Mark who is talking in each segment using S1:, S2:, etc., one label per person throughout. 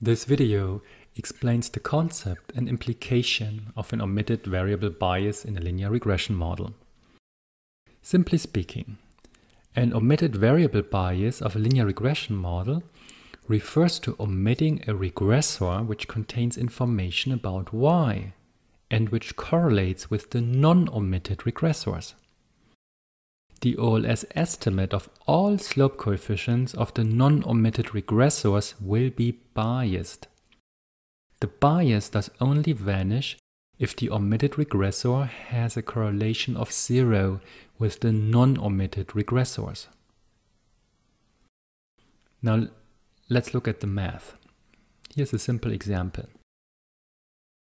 S1: This video explains the concept and implication of an omitted variable bias in a linear regression model. Simply speaking, an omitted variable bias of a linear regression model refers to omitting a regressor which contains information about y and which correlates with the non-omitted regressors the OLS estimate of all slope coefficients of the non-omitted regressors will be biased. The bias does only vanish if the omitted regressor has a correlation of zero with the non-omitted regressors. Now let's look at the math. Here's a simple example.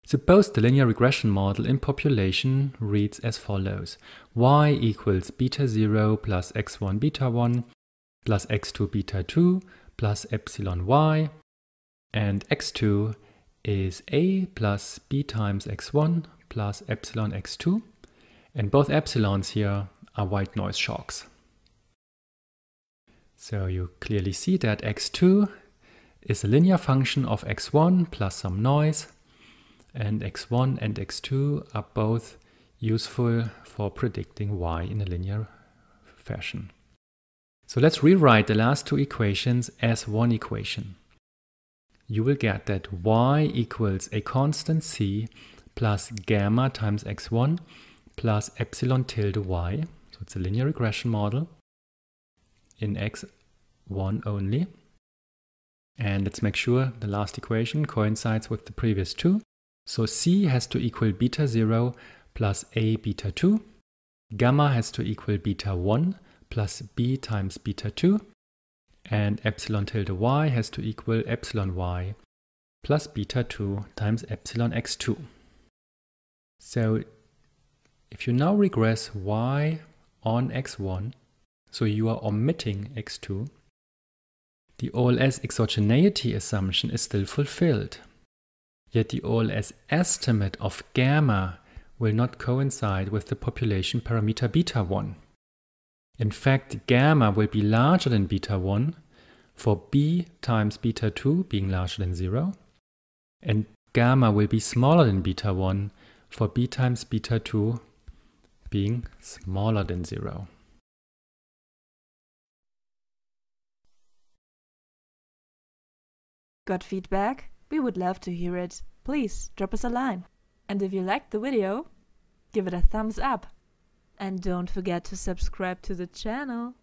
S1: Suppose the linear regression model in population reads as follows. y equals beta 0 plus x1 beta 1 plus x2 beta 2 plus epsilon y and x2 is a plus b times x1 plus epsilon x2 and both epsilons here are white noise shocks. So you clearly see that x2 is a linear function of x1 plus some noise and x1 and x2 are both useful for predicting y in a linear fashion. So let's rewrite the last two equations as one equation. You will get that y equals a constant c plus gamma times x1 plus epsilon tilde y, so it's a linear regression model, in x1 only. And let's make sure the last equation coincides with the previous two. So C has to equal beta 0 plus A beta 2. Gamma has to equal beta 1 plus B times beta 2. And epsilon tilde y has to equal epsilon y plus beta 2 times epsilon x2. So if you now regress y on x1, so you are omitting x2, the OLS exogeneity assumption is still fulfilled. Yet the OLS estimate of gamma will not coincide with the population parameter beta 1. In fact, gamma will be larger than beta 1 for b times beta 2 being larger than 0, and gamma will be smaller than beta 1 for b times beta 2 being smaller than 0. Got feedback? We would love to hear it. Please drop us a line. And if you liked the video, give it a thumbs up. And don't forget to subscribe to the channel.